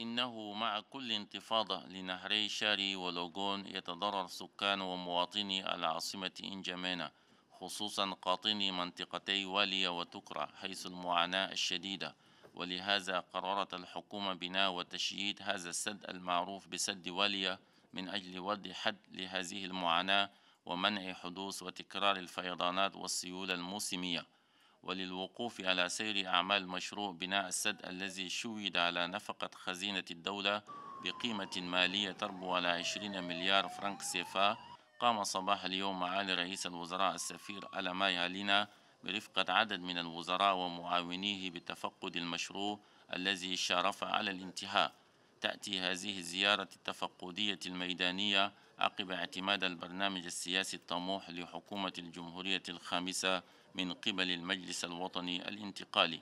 إنه مع كل انتفاضة لنهري شاري ولوغون يتضرر سكان ومواطني العاصمة إنجامينا خصوصا قاطني منطقتي والية وتكرى حيث المعاناة الشديدة ولهذا قررت الحكومة بناء وتشييد هذا السد المعروف بسد والية من أجل وضع حد لهذه المعاناة ومنع حدوث وتكرار الفيضانات والسيول الموسمية وللوقوف على سير أعمال مشروع بناء السد الذي شود على نفقة خزينة الدولة بقيمة مالية تربو على 20 مليار فرنك سيفا قام صباح اليوم معالي رئيس الوزراء السفير ألماي هالينا برفقة عدد من الوزراء ومعاونيه بتفقد المشروع الذي شارف على الانتهاء تأتي هذه الزيارة التفقدية الميدانية عقب اعتماد البرنامج السياسي الطموح لحكومة الجمهورية الخامسة من قبل المجلس الوطني الانتقالي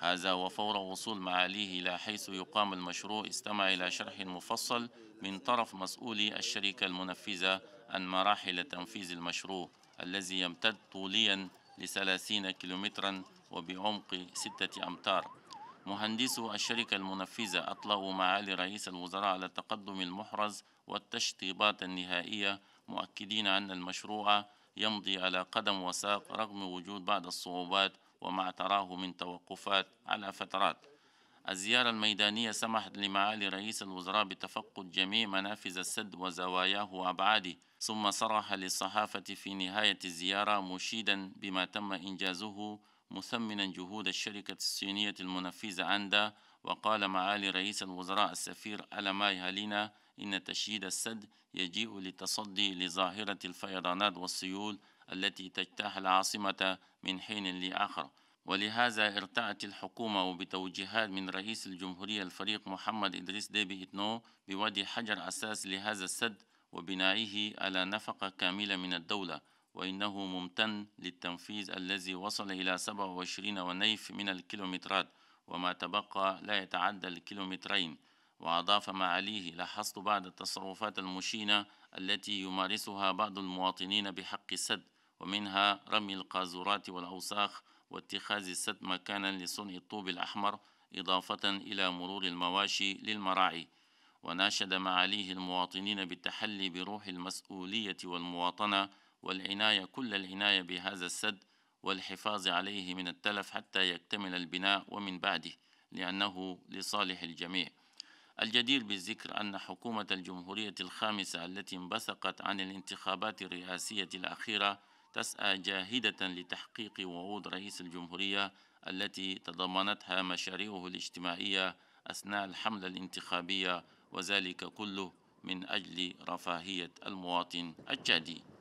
هذا وفور وصول معاليه إلى حيث يقام المشروع استمع إلى شرح مفصل من طرف مسؤولي الشركة المنفذة عن مراحل تنفيذ المشروع الذي يمتد طوليا لثلاثين كيلومترا وبعمق ستة أمتار مهندسو الشركة المنفذة أطلقوا معالي رئيس الوزراء على التقدم المحرز والتشطيبات النهائية مؤكدين أن المشروع يمضي على قدم وساق رغم وجود بعض الصعوبات وما اعتراه من توقفات على فترات الزيارة الميدانية سمحت لمعالي رئيس الوزراء بتفقد جميع منافذ السد وزواياه وأبعاده ثم صرح للصحافة في نهاية الزيارة مشيدا بما تم إنجازه مثمنا جهود الشركة الصينية المنفذة عندها وقال معالي رئيس الوزراء السفير ألماي هالينا إن تشييد السد يجيء للتصدي لظاهرة الفيضانات والسيول التي تجتاح العاصمة من حين لآخر ولهذا ارتأت الحكومة وبتوجيهات من رئيس الجمهورية الفريق محمد إدريس ديبي إتنو بودي حجر أساس لهذا السد وبنائه على نفقة كاملة من الدولة وإنه ممتن للتنفيذ الذي وصل إلى 27 ونيف من الكيلومترات وما تبقى لا يتعدى الكيلومترين وأضاف ما عليه لاحظت بعض التصرفات المشينة التي يمارسها بعض المواطنين بحق السد ومنها رمي القاذورات والأوساخ واتخاذ السد مكانا لصنع الطوب الأحمر إضافة إلى مرور المواشي للمراعي وناشد معاليه المواطنين بالتحلي بروح المسؤولية والمواطنة والعناية كل العناية بهذا السد والحفاظ عليه من التلف حتى يكتمل البناء ومن بعده لأنه لصالح الجميع الجدير بالذكر أن حكومة الجمهورية الخامسة التي انبثقت عن الانتخابات الرئاسية الأخيرة تسعى جاهدة لتحقيق وعود رئيس الجمهورية التي تضمنتها مشاريعه الاجتماعية أثناء الحملة الانتخابية وذلك كله من أجل رفاهية المواطن التشادي